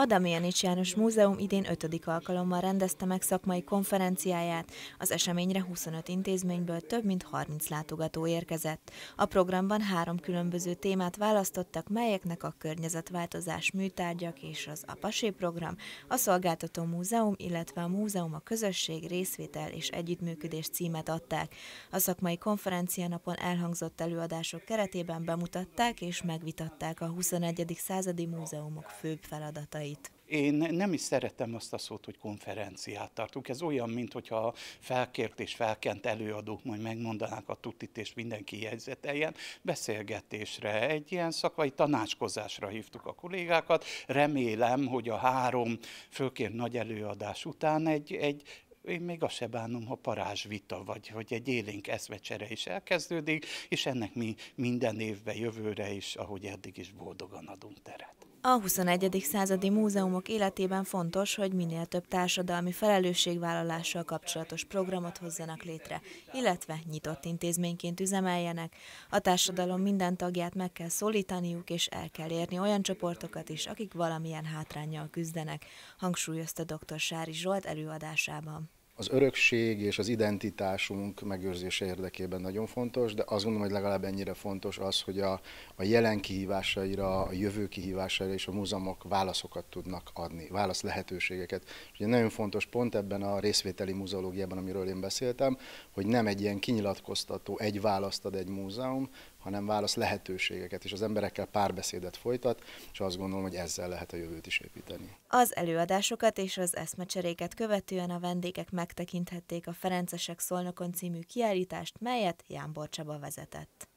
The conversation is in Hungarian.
Adam Janics János Múzeum idén ötödik alkalommal rendezte meg szakmai konferenciáját. Az eseményre 25 intézményből több mint 30 látogató érkezett. A programban három különböző témát választottak, melyeknek a környezetváltozás műtárgyak és az APASÉ program, a Szolgáltató Múzeum, illetve a Múzeum a Közösség, Részvétel és Együttműködés címet adták. A szakmai konferencia napon elhangzott előadások keretében bemutatták és megvitatták a 21. századi múzeumok főbb feladatait programjait. Én nem is szeretem azt a szót, hogy konferenciát tartunk. Ez olyan, mintha felkért és felkent előadók majd megmondanák a tutit, és mindenki jegyzeteljen. Beszélgetésre, egy ilyen szakai tanácskozásra hívtuk a kollégákat. Remélem, hogy a három, főként nagy előadás után egy, egy, én még azt se bánom, ha parázs vita, vagy hogy egy élénk eszvecsere is elkezdődik, és ennek mi minden évben, jövőre is, ahogy eddig is boldogan adunk teret. A 21. századi múzeumok életében fontos, hogy minél több társadalmi felelősségvállalással kapcsolatos programot hozzanak létre, illetve nyitott intézményként üzemeljenek. A társadalom minden tagját meg kell szólítaniuk, és el kell érni olyan csoportokat is, akik valamilyen hátrányjal küzdenek, hangsúlyozta dr. Sári Zsolt előadásában az örökség és az identitásunk megőrzése érdekében nagyon fontos, de azt gondolom, hogy legalább ennyire fontos az, hogy a, a jelen kihívásaira, a jövő kihívásaira és a múzeumok válaszokat tudnak adni, válasz lehetőségeket. És ugye nagyon fontos pont ebben a részvételi muzeológiában, amiről én beszéltem, hogy nem egy ilyen kinyilatkoztató, egy választ ad egy múzeum, hanem válasz lehetőségeket, és az emberekkel párbeszédet folytat, és azt gondolom, hogy ezzel lehet a jövőt is építeni. Az előadásokat és az eszmecseréket követően a vendégek meg megtekinthették a Ferencesek Szolnokon című kiállítást, melyet Jánbor Csaba vezetett.